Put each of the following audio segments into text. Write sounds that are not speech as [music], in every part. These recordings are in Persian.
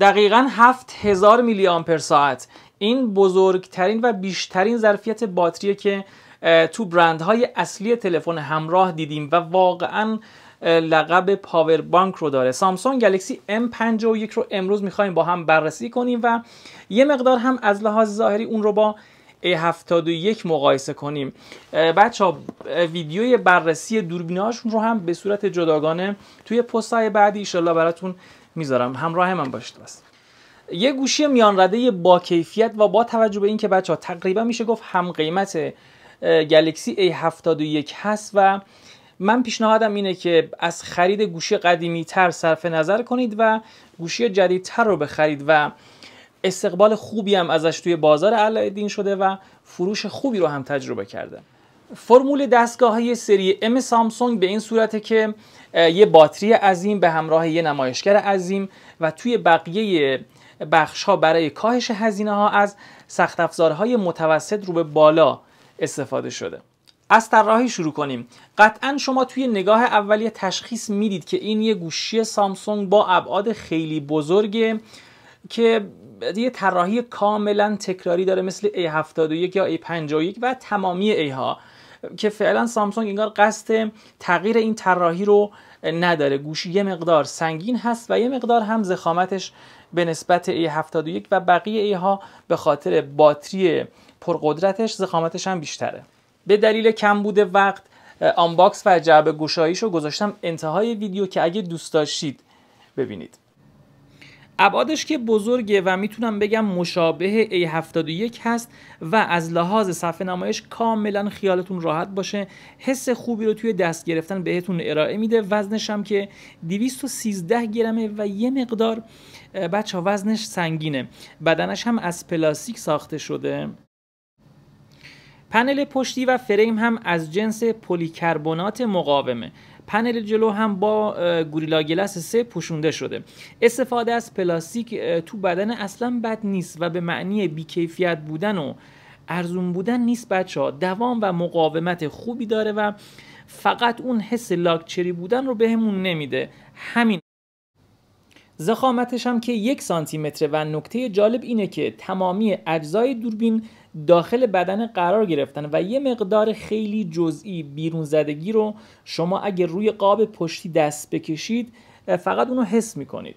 دقیقا 7000 میلی آمپر ساعت این بزرگترین و بیشترین ظرفیت باتریه که تو برندهای اصلی تلفن همراه دیدیم و واقعا لقب پاور بانک رو داره سامسونگ گلکسی M51 رو امروز میخوایم با هم بررسی کنیم و یه مقدار هم از لحاظ ظاهری اون رو با A71 مقایسه کنیم بچه ها ویدیوی بررسی دوربیناشون رو هم به صورت جداگانه توی پست های بعدی ایشالله براتون میذارم همراه من باشید بس یه گوشی میان رده با کیفیت و با توجه به اینکه بچه ها تقریبا میشه گفت هم قیمت گلکسی A71 هست و من پیشنهادم اینه که از خرید گوشی قدیمی تر صرف نظر کنید و گوشی جدیدتر رو بخرید و استقبال خوبی هم ازش توی بازار علایدین شده و فروش خوبی رو هم تجربه کرده فرمول دستگاه های سری ام سامسونگ به این صورته که یه باتری عظیم به همراه یه نمایشگر عظیم و توی بقیه بخش ها برای کاهش هزینه ها از سخت های متوسط رو به بالا استفاده شده از طراحی شروع کنیم قطعا شما توی نگاه اولیه تشخیص میدید که این یه گوشی سامسونگ با ابعاد خیلی بزرگه که یه طراحی کاملا تکراری داره مثل A71 یا A51 و تمامی A ها که فعلا سامسونگ انگار قصد تغییر این طراحی رو نداره گوشی یه مقدار سنگین هست و یه مقدار هم زخامتش به نسبت A71 و بقیه ای ها به خاطر باتری پرقدرتش زخامتش هم بیشتره به دلیل کم بوده وقت آنباکس و جعبه گشاییش رو گذاشتم انتهای ویدیو که اگه دوست داشتید ببینید ابعادش که بزرگه و میتونم بگم مشابه A71 هست و از لحاظ صفحه نمایش کاملا خیالتون راحت باشه حس خوبی رو توی دست گرفتن بهتون ارائه میده وزنش هم که 213 گرمه و یه مقدار بچه وزنش سنگینه بدنش هم از پلاستیک ساخته شده پنل پشتی و فریم هم از جنس پلیکربنات مقاومه پنل جلو هم با گوریلا گلس 3 پوشونده شده استفاده از پلاستیک تو بدن اصلا بد نیست و به معنی بیکیفیت بودن و ارزون بودن نیست بچه ها دوام و مقاومت خوبی داره و فقط اون حس لاکچری بودن رو بهمون نمیده همین زخامتش هم که یک سانتی متر و نکته جالب اینه که تمامی اجزای دوربین داخل بدن قرار گرفتن و یه مقدار خیلی جزئی بیرون زدگی رو شما اگه روی قاب پشتی دست بکشید فقط اونو حس میکنید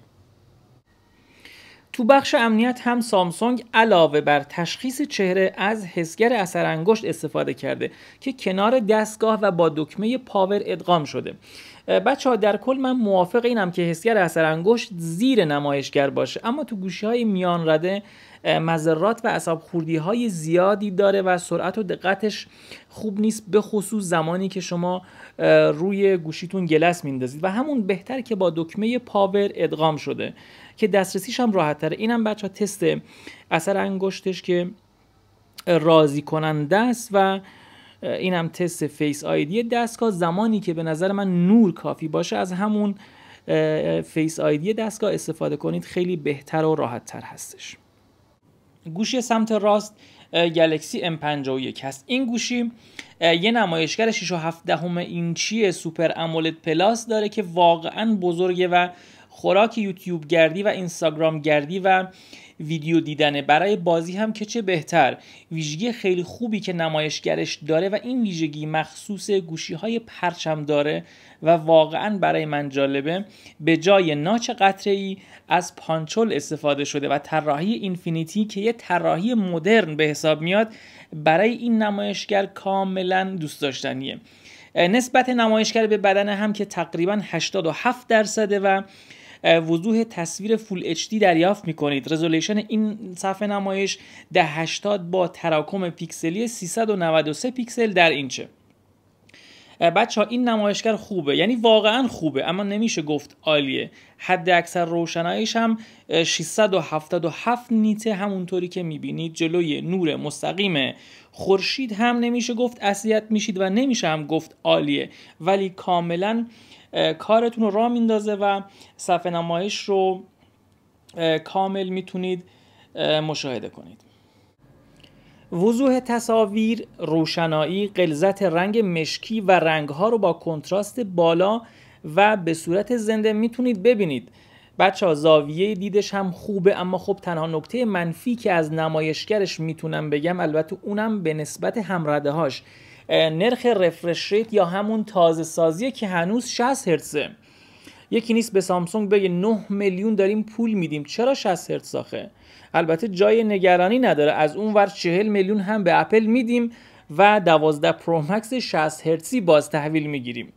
تو بخش امنیت هم سامسونگ علاوه بر تشخیص چهره از حسگر اثر انگشت استفاده کرده که کنار دستگاه و با دکمه پاور ادغام شده بچه ها در کل من موافق اینم که حسگر اثر انگشت زیر نمایشگر باشه اما تو گوشی های میان رده مذرات و اصاب های زیادی داره و سرعت و دقتش خوب نیست به خصوص زمانی که شما روی گوشیتون گلس میندازید و همون بهتر که با دکمه پاور ادغام شده که دسترسیش هم راحت تره اینم بچه ها تست اثر انگشتش که راضی کننده است و این هم تست فیس آیدی دستگاه زمانی که به نظر من نور کافی باشه از همون فیس آیدی دستگاه استفاده کنید خیلی بهتر و راحت تر هستش گوشی سمت راست گلکسی M51 هست این گوشی یه نمایشگر 6.7 اینچی سوپر امولد پلاس داره که واقعا بزرگه و خوراک یوتیوب گردی و اینستاگرام گردی و ویدیو دیدنه برای بازی هم که چه بهتر ویژگی خیلی خوبی که نمایشگرش داره و این ویژگی مخصوص گوشی های پرچم داره و واقعا برای من جالبه به جای ناچ قطره ای از پانچول استفاده شده و طراحی اینفینیتی که یه طراحی مدرن به حساب میاد برای این نمایشگر کاملا دوست داشتنیه نسبت نمایشگر به بدن هم که تقریبا 87 درصده و وضوح تصویر فول دی دریافت میکنید رزولوشن این صفحه نمایش ده با تراکم پیکسلی 393 پیکسل در اینچه بچه ها این نمایشگر خوبه یعنی واقعا خوبه اما نمیشه گفت عالیه حد اکثر روشناییش هم 677 نیته همونطوری که میبینید جلوی نور مستقیم خورشید هم نمیشه گفت اصلیت میشید و نمیشه هم گفت عالیه ولی کاملا کارتون رو را میندازه و صفحه نمایش رو کامل میتونید مشاهده کنید وضوح تصاویر، روشنایی، قلزت رنگ مشکی و رنگها رو با کنتراست بالا و به صورت زنده میتونید ببینید بچه ها زاویه دیدش هم خوبه اما خب تنها نکته منفی که از نمایشگرش میتونم بگم البته اونم به نسبت همرده هاش نرخ رفرش ریت یا همون تازه سازیه که هنوز 60 هرتزه یکی نیست به سامسونگ بگه 9 میلیون داریم پول میدیم چرا 60 هرتز ساخه؟ البته جای نگرانی نداره از اون ور 40 میلیون هم به اپل میدیم و 12 پرو مکس 60 هرتزی باز تحویل میگیریم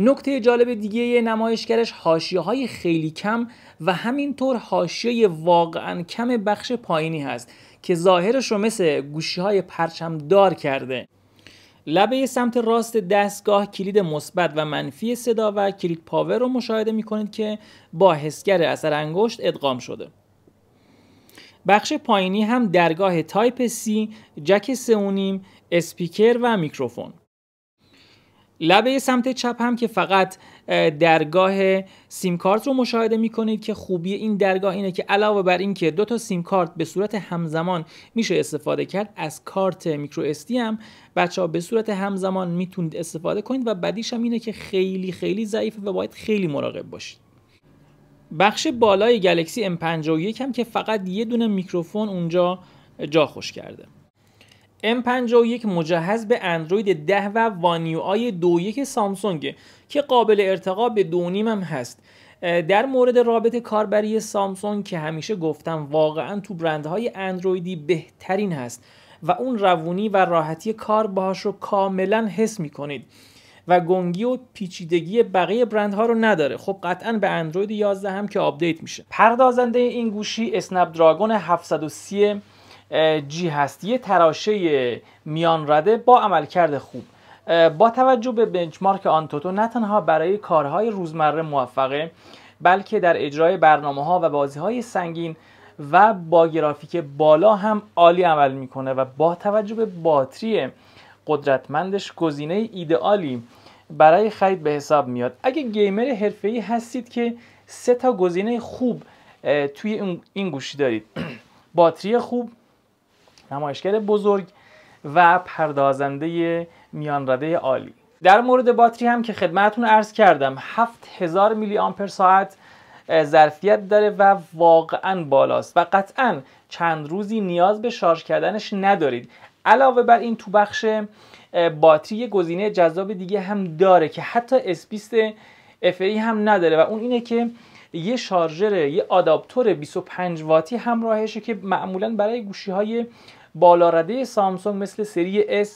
نکته جالب دیگه نمایشگرش حاشیه های خیلی کم و همینطور حاشیه واقعا کم بخش پایینی هست که ظاهرش رو مثل گوشی های پرچم دار کرده لبه سمت راست دستگاه کلید مثبت و منفی صدا و کلید پاور رو مشاهده می کنید که با حسگر اثر انگشت ادغام شده. بخش پایینی هم درگاه تایپ سی، جک سونیم اسپیکر و میکروفون. لبه سمت چپ هم که فقط درگاه سیم کارت رو مشاهده میکنید که خوبی این درگاه اینه که علاوه بر اینکه دو تا سیم کارت به صورت همزمان میشه استفاده کرد از کارت میکرو هم بچه ها به صورت همزمان میتونید استفاده کنید و بدیش هم اینه که خیلی خیلی ضعیفه و باید خیلی مراقب باشید بخش بالای گلکسی M51 هم که فقط یه دونه میکروفون اونجا جا خوش کرده M51 مجهز به اندروید 10 و وانیو آی 2.1 سامسونگ که قابل ارتقا به 2.5 هم هست در مورد رابط کاربری سامسونگ که همیشه گفتم واقعا تو برندهای اندرویدی بهترین هست و اون روونی و راحتی کار باهاش رو کاملا حس میکنید و گنگی و پیچیدگی بقیه برندها رو نداره خب قطعا به اندروید 11 هم که آپدیت میشه پردازنده این گوشی اسنپ دراگون 730 جی هست یه تراشه میان رده با عملکرد خوب با توجه به بنچمارک آنتوتو نه تنها برای کارهای روزمره موفقه بلکه در اجرای برنامه ها و بازی های سنگین و با گرافیک بالا هم عالی عمل میکنه و با توجه به باتری قدرتمندش گزینه ایدئالی برای خرید به حساب میاد اگه گیمر ای هستید که سه تا گزینه خوب توی این گوشی دارید [clears throat] باتری خوب نمایشگر بزرگ و پردازنده میان رده عالی در مورد باتری هم که خدمتون ارز کردم 7000 میلی آمپر ساعت ظرفیت داره و واقعا بالاست و قطعا چند روزی نیاز به شارژ کردنش ندارید علاوه بر این تو بخش باتری گزینه جذاب دیگه هم داره که حتی اس 20 هم نداره و اون اینه که یه شارژر یه آداپتور 25 واتی همراهشه که معمولا برای گوشی های بالارده سامسونگ مثل سری S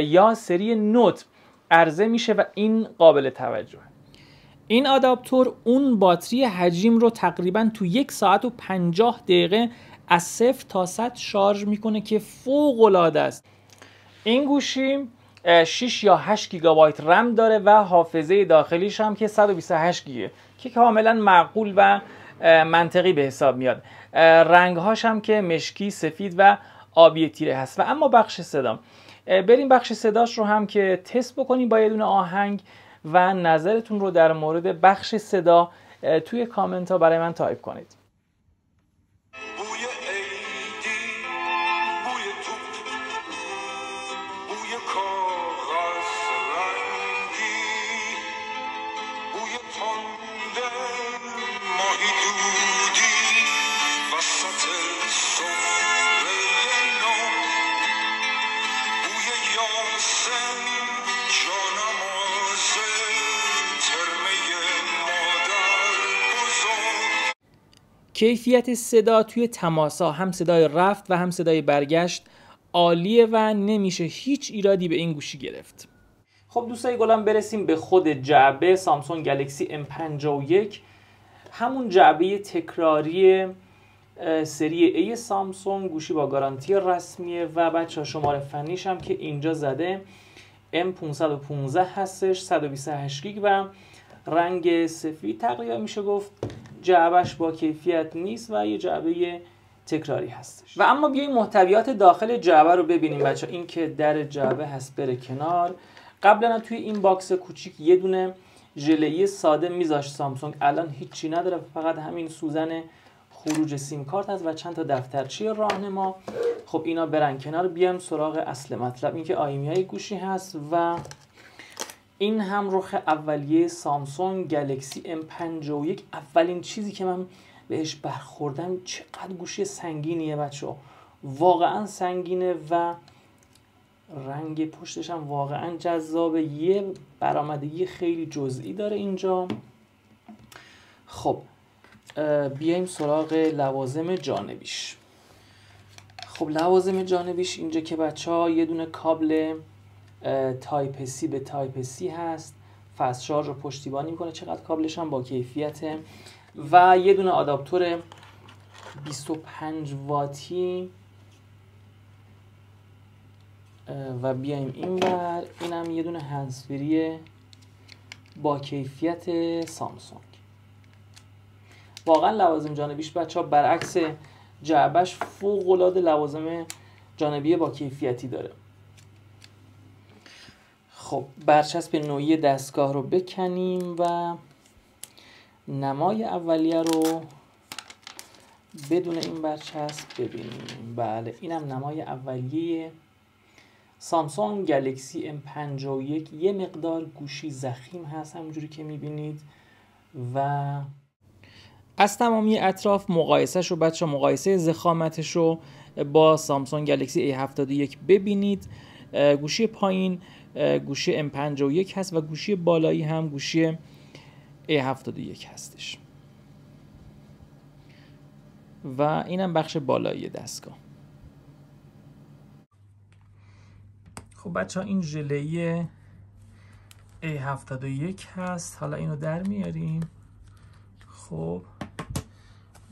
یا سری نوت عرضه میشه و این قابل توجهه این آداپتور اون باتری حجیم رو تقریبا تو یک ساعت و پنجاه دقیقه از صفر تا صد شارژ میکنه که فوق العاده است این گوشی 6 یا 8 گیگابایت رم داره و حافظه داخلیش هم که 128 گیگه که کاملا معقول و منطقی به حساب میاد رنگ هم که مشکی سفید و آبی تیره هست و اما بخش صدا بریم بخش صداش رو هم که تست بکنیم با یه دونه آهنگ و نظرتون رو در مورد بخش صدا توی کامنت ها برای من تایپ کنید کیفیت صدا توی تماسا هم صدای رفت و هم صدای برگشت عالیه و نمیشه هیچ ایرادی به این گوشی گرفت خب دوستای گلم برسیم به خود جعبه سامسونگ گلکسی M51 همون جعبه تکراری سری A سامسونگ گوشی با گارانتی رسمیه و بچه شماره فنیش هم که اینجا زده M515 هستش 128 گیگ و رنگ سفید تقریبا میشه گفت جعبش با کیفیت نیست و یه جعبه تکراری هستش و اما بیایم محتویات داخل جعبه رو ببینیم بچه این که در جعبه هست بره کنار قبلا توی این باکس کوچیک یه دونه ژله ساده میذاشت سامسونگ الان هیچی نداره فقط همین سوزن خروج سیم کارت هست و چند تا دفترچه راهنما خب اینا برن کنار بیام سراغ اصل مطلب اینکه آیمی گوشی هست و این هم رخ اولیه سامسونگ گلکسی M51 اولین چیزی که من بهش برخوردم چقدر گوشی سنگینیه بچه واقعا سنگینه و رنگ پشتش هم واقعا جذابه یه برآمدگی خیلی جزئی داره اینجا خب بیایم سراغ لوازم جانبیش خب لوازم جانبیش اینجا که بچه ها یه دونه کابل تایپ سی به تایپ سی هست فست شارژ رو پشتیبانی میکنه چقدر کابلش هم با کیفیته و یه دونه آداپتور 25 واتی و بیایم این بر اینم یه دونه هنسفری با کیفیت سامسونگ واقعا لوازم جانبیش بچه ها برعکس جعبش فوق العاده لوازم جانبی با کیفیتی داره خب برچسب نوعی دستگاه رو بکنیم و نمای اولیه رو بدون این برچسب ببینیم بله اینم نمای اولیه سامسونگ گلکسی M51 یه مقدار گوشی زخیم هست همونجوری که میبینید و از تمامی اطراف مقایسه شو بچه مقایسه زخامتش رو با سامسونگ گلکسی A71 ببینید گوشی پایین گوشی M51 هست و گوشی بالایی هم گوشی A71 هستش و اینم بخش بالایی دستگاه خب بچه این ژله A71 هست حالا اینو در میاریم خب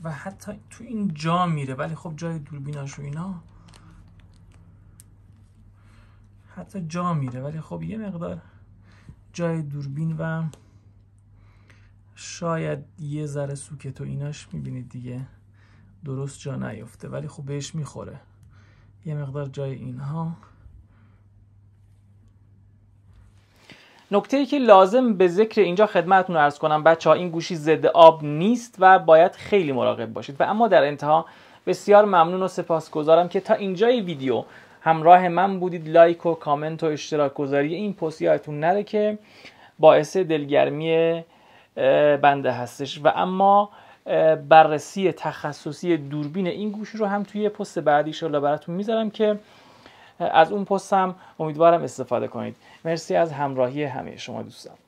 و حتی تو این جا میره ولی خب جای دوربیناش و اینا حتی جا میره ولی خب یه مقدار جای دوربین و شاید یه ذره سوکت و ایناش میبینید دیگه درست جا نیفته ولی خب بهش میخوره یه مقدار جای اینها نکته ای که لازم به ذکر اینجا خدمتتون ارز کنم بچه ها این گوشی ضد آب نیست و باید خیلی مراقب باشید و اما در انتها بسیار ممنون و سپاسگزارم که تا اینجای ویدیو همراه من بودید لایک و کامنت و اشتراک گذاری این پست یادتون نره که باعث دلگرمی بنده هستش و اما بررسی تخصصی دوربین این گوشی رو هم توی پست بعدی شالا براتون میذارم که از اون پست هم امیدوارم استفاده کنید مرسی از همراهی همه شما دوستان